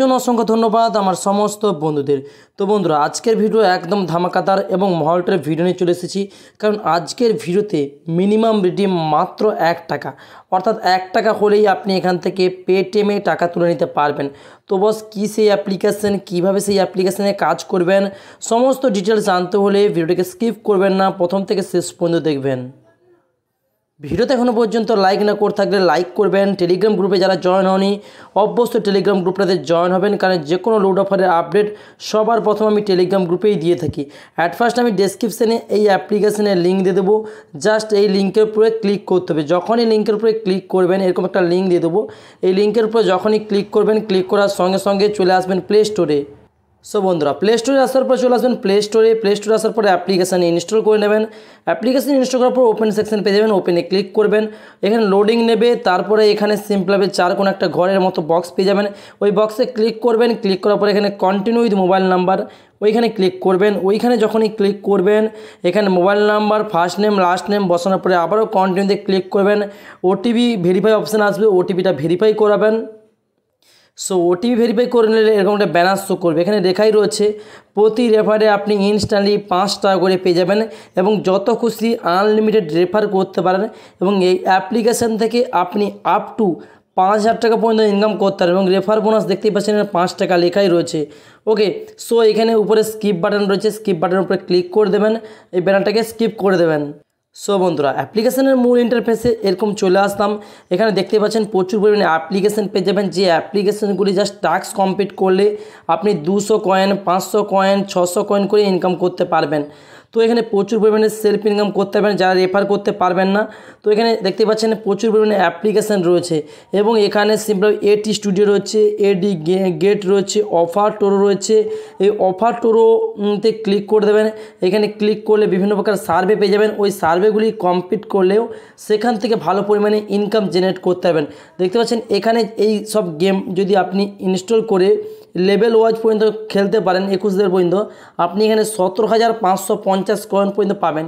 জন্য অসংখ্য ধন্যবাদ আমার সমস্ত বন্ধুদের তো বন্ধুরা আজকের ভিডিও একদম ধামাকাদার এবং মহলটার ভিডিও নিয়ে চলে এসেছি কারণ আজকের ভিডিওতে মিনিমাম রিডিম মাত্র এক টাকা অর্থাৎ এক টাকা হলেই আপনি এখান থেকে পেটিএমে টাকা তুলে নিতে পারবেন তো বস কী সেই অ্যাপ্লিকেশান কীভাবে সেই অ্যাপ্লিকেশানে কাজ করবেন সমস্ত ডিটেলস জানতে হলে ভিডিওটিকে স্কিপ করবেন না প্রথম থেকে শেষ পর্যন্ত দেখবেন ভিডিওতে এখনও পর্যন্ত লাইক না করে থাকলে লাইক করবেন টেলিগ্রাম গ্রুপে যারা জয়েন হয়নি অবশ্যই টেলিগ্রাম গ্রুপটাতে জয়েন হবেন কারণ যে কোনো লোড অফারের আপডেট সবার প্রথম আমি টেলিগ্রাম গ্রুপেই দিয়ে থাকি অ্যাট ফার্স্ট আমি ডেসক্রিপশানে এই অ্যাপ্লিকেশানের লিঙ্ক দিয়ে দেবো জাস্ট এই লিঙ্কের উপরে ক্লিক করতে হবে যখনই লিঙ্কের উপরে ক্লিক করবেন এরকম একটা লিঙ্ক দিয়ে দেবো এই লিঙ্কের উপরে যখনই ক্লিক করবেন ক্লিক করার সঙ্গে সঙ্গে চলে আসবেন প্লে স্টোরে সো বন্ধুরা প্লে স্টোরে আসার পর চলে আসবেন প্লে স্টোরে প্লে স্টোরে আসার পর অ্যাপ্লিকেশান ইনস্টল করে নেবেন অ্যাপ্লিকেশান ইনস্টল করার পর ওপেন সেকশন পেয়ে যাবেন ওপেনে ক্লিক করবেন এখানে লোডিং নেবে তারপরে এখানে সিম্পলভাবে চার কোনো একটা ঘরের মতো বক্স পেয়ে যাবেন ওই বক্সে ক্লিক করবেন ক্লিক করার পরে এখানে কন্টিনিউ উইথ মোবাইল নাম্বার ওইখানে ক্লিক করবেন ওইখানে যখনই ক্লিক করবেন এখানে mobile number first name last name বসানোর পরে আবারও কন্টিনিউতে ক্লিক করবেন ওটিপি ভেরিফাই অপশান আসবে ওটিপিটা ভেরিফাই করাবেন সো ওটিপি ভেরিফাই করে নিলে এরকম একটা ব্যানার শো করবে এখানে রেখাই রয়েছে প্রতি রেফারে আপনি ইনস্ট্যান্টলি পাঁচ টাকা করে পেয়ে যাবেন এবং যত খুশি আনলিমিটেড রেফার করতে পারেন এবং এই অ্যাপ্লিকেশান থেকে আপনি আপ টু পাঁচ হাজার টাকা পর্যন্ত ইনকাম করতে পারেন এবং রেফার বোনাস দেখতেই পাচ্ছেন পাঁচ টাকা লেখাই রয়েছে ওকে সো এখানে উপরে স্কিপ বাটন রয়েছে স্কিপ বাটনের উপরে ক্লিক করে দেবেন এই ব্যানারটাকে স্কিপ করে দেবেন সো বন্ধুরা অ্যাপ্লিকেশানের মূল ইন্টারফেসে এরকম চলে আসলাম এখানে দেখতে পাচ্ছেন প্রচুর পরিমাণে অ্যাপ্লিকেশান পেয়ে যাবেন যে অ্যাপ্লিকেশানগুলি জাস্ট টাস্ক কমপ্লিট করলে আপনি দুশো কয়েন পাঁচশো কয়েন ছশো কয়েন করে ইনকাম করতে পারবেন তো এখানে প্রচুর পরিমাণে সেলফ ইনকাম করতে পারবেন যারা রেফার করতে পারবেন না তো এখানে দেখতে পাচ্ছেন প্রচুর পরিমাণে অ্যাপ্লিকেশান রয়েছে এবং এখানে সিম্পল এটি স্টুডিও রয়েছে এডি গেট রয়েছে অফার টোরো রয়েছে এই অফার টোরোতে ক্লিক করে দেবেন এখানে ক্লিক করলে বিভিন্ন প্রকার সার্ভে পেয়ে যাবেন ওই সার্ভেগুলি কমপ্লিট করলেও সেখান থেকে ভালো পরিমাণে ইনকাম জেনারেট করতে পারবেন দেখতে পাচ্ছেন এখানে এই সব গেম যদি আপনি ইনস্টল করে লেভেল ওয়াইজ পর্যন্ত খেলতে পারেন একুশ পর্যন্ত আপনি এখানে সতেরো হাজার পাঁচশো পঞ্চাশ কয়েন পর্যন্ত পাবেন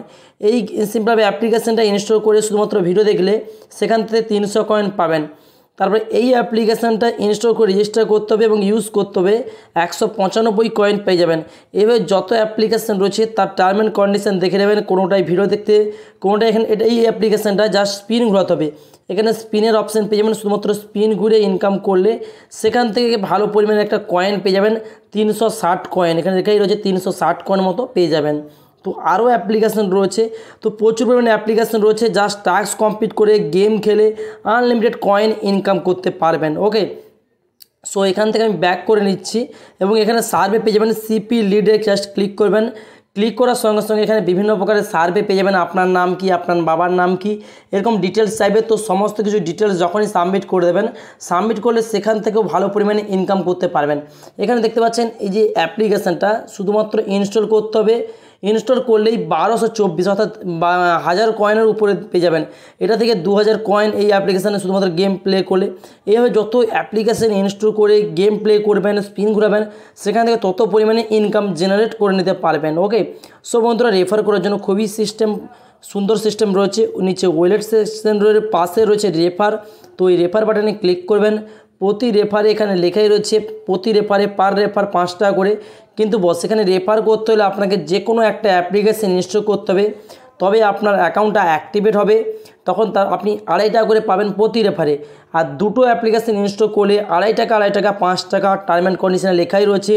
এই সিম্পলভাবে অ্যাপ্লিকেশানটা ইনস্টল করে শুধুমাত্র ভিডিও দেখলে সেখান থেকে তিনশো কয়েন পাবেন তারপরে এই অ্যাপ্লিকেশানটা ইনস্টল করে রেজিস্টার করতে হবে এবং ইউজ করতে হবে একশো পঁচানব্বই কয়েন পেয়ে যাবেন এবার যত অ্যাপ্লিকেশান রয়েছে তার টার্ম অ্যান্ড কন্ডিশান দেখে নেবেন কোনোটাই ভিডিও দেখতে কোনোটাই এখানে এটা এই অ্যাপ্লিকেশানটা জাস্ট স্পিন ঘোরাতে হবে এখানে স্পিনের অপশান পেয়ে যাবেন শুধুমাত্র স্পিন ঘুরে ইনকাম করলে সেখান থেকে ভালো পরিমাণে একটা কয়েন পেয়ে যাবেন তিনশো ষাট কয়েন এখানে লেখাই রয়েছে তিনশো ষাট কয়েন মতো পেয়ে যাবেন তো আরও অ্যাপ্লিকেশান রয়েছে তো প্রচুর পরিমাণে অ্যাপ্লিকেশান রয়েছে জাস্ট টাস্ক কমপ্লিট করে গেম খেলে আনলিমিটেড কয়েন ইনকাম করতে পারবেন ওকে সো এখান থেকে আমি ব্যাক করে নিচ্ছি এবং এখানে সার্ভে পেয়ে যাবেন সিপি লিডে জাস্ট ক্লিক করবেন ক্লিক করার সঙ্গে সঙ্গে এখানে বিভিন্ন প্রকারের সার্ভে পেয়ে যাবেন আপনার নাম কি আপনার বাবার নাম কি এরকম ডিটেলস চাইবে তো সমস্ত কিছু ডিটেলস যখনই সাবমিট করে দেবেন সাবমিট করলে সেখান থেকেও ভালো পরিমাণে ইনকাম করতে পারবেন এখানে দেখতে পাচ্ছেন এই যে অ্যাপ্লিকেশানটা শুধুমাত্র ইনস্টল করতে হবে ইনস্টল করলেই বারোশো চব্বিশ অর্থাৎ হাজার কয়েনের উপরে পেয়ে যাবেন এটা থেকে দু হাজার কয়েন এই অ্যাপ্লিকেশানে শুধুমাত্র গেম প্লে করলে এইভাবে যত অ্যাপ্লিকেশান ইনস্টল করে গেম প্লে করবেন স্পিন ঘুরাবেন সেখান থেকে তত পরিমাণে ইনকাম জেনারেট করে নিতে পারবেন ওকে সো বন্ধুরা রেফার করার জন্য খুবই সিস্টেম সুন্দর সিস্টেম রয়েছে নিচে ওয়েলেট সেকশন পাশে রয়েছে রেফার তো ওই রেফার বাটনে ক্লিক করবেন প্রতি রেফারে এখানে লেখাই রয়েছে প্রতি রেফারে পার রেফার পাঁচ টাকা করে কিন্তু বস এখানে রেফার করতে হলে আপনাকে যে কোনো একটা অ্যাপ্লিকেশান ইনস্টল করতে হবে তবে আপনার অ্যাকাউন্টটা অ্যাক্টিভেট হবে তখন তার আপনি আড়াই টাকা করে পাবেন প্রতি রেফারে আর দুটো অ্যাপ্লিকেশান ইনস্টল করলে আড়াই টাকা আড়াই টাকা পাঁচ টাকা টার্ম অ্যান্ড কন্ডিশনে লেখাই রয়েছে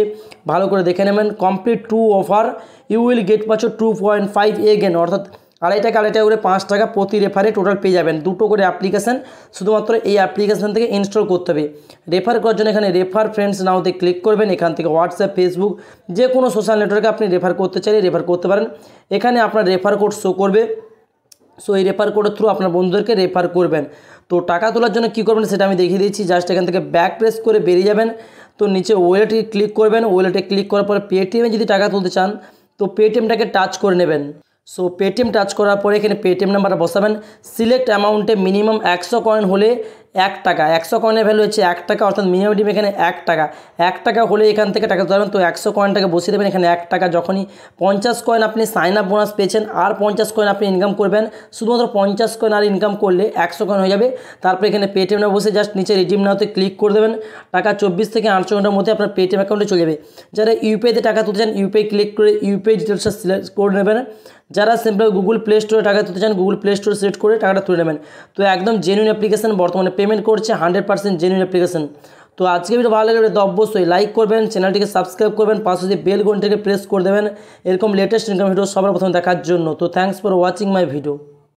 ভালো করে দেখে নেবেন complete to offer you will get পাচ্ছ two point five again অর্থাৎ আড়াই টাকা আড়াই টাকা করে পাঁচ টাকা প্রতি রেফারে টোটাল পেয়ে যাবেন দুটো করে অ্যাপ্লিকেশান শুধুমাত্র এই অ্যাপ্লিকেশান থেকে ইনস্টল করতে হবে রেফার করার জন্য এখানে রেফার ফ্রেন্ডস নাওতে ক্লিক করবেন এখান থেকে হোয়াটসঅ্যাপ ফেসবুক যে কোনো সোশ্যাল নেটওয়ার্কে আপনি রেফার করতে চাইলে রেফার করতে পারেন এখানে আপনার রেফার কোড শো করবে সো এই রেফার কোডের থ্রু আপনার বন্ধুদেরকে রেফার করবেন তো টাকা তোলার জন্য কী করবেন সেটা আমি দেখিয়ে দিচ্ছি জাস্ট এখান থেকে ব্যাক প্রেস করে বেরিয়ে যাবেন তো নিচে ওয়েলেটে ক্লিক করবেন ওয়েলেটে ক্লিক করার পর পেটিএমে যদি টাকা তুলতে চান তো পেটিএমটাকে টাচ করে নেবেন সো পেটিএম টাচ করার পরে এখানে পেটিএম নাম্বারটা বসাবেন সিলেক্ট অ্যামাউন্টে মিনিমাম একশো কয়েন হলে এক টাকা একশো কয়েনের ভ্যালু হচ্ছে এক টাকা অর্থাৎ মিনিমাম ডিম এখানে এক টাকা এক টাকা হলে এখান থেকে টাকা ধরবেন তো একশো কয়েনটাকে বসিয়ে দেবেন এখানে এক টাকা যখনই পঞ্চাশ কয়েন আপনি সাইন আপ বোনাস পেয়েছেন আর পঞ্চাশ কয়েন আপনি ইনকাম করবেন শুধুমাত্র পঞ্চাশ কয়েন আর ইনকাম করলে একশো কয়েন হয়ে যাবে তারপর এখানে পেটিএম না বসে জাস্ট নিচে রিডিম নাওতে ক্লিক করে দেবেন টাকা চব্বিশ থেকে আটশো ঘন্টার মধ্যে আপনার পেটিএম অ্যাকাউন্টে চলে যাবে যারা ইউপিআইতে টাকা তুলতে চান ইউপিআই ক্লিক করে ইউপিআই ডিটেলসটা সিলেক্ট করে নেবেন যারা সিম্পল গুগল প্লে স্টোরে টাকা তুলতে চান গুগল প্লে স্টোরে সিলেক্ট করে টাকাটা তুলে নেবেন তো একদম জেনুইন অ্যাপ্লিকেশান বর্তমানে পেমেন্ট করছে হান্ড্রেড পার্সেন্ট জেনুইন অ্যাপ্লিকেশান তো আজকে ভিডিও ভালো লাগলে তো অবশ্যই লাইক করবেন চ্যানেলটিকে সাবস্ক্রাইব করবেন পাশে যে বেল ঘন্টাকে প্রেস করে দেবেন এরকম লেটেস্ট ইনকাম ভিডিও সবার প্রথম দেখার জন্য তো thanks for watching my video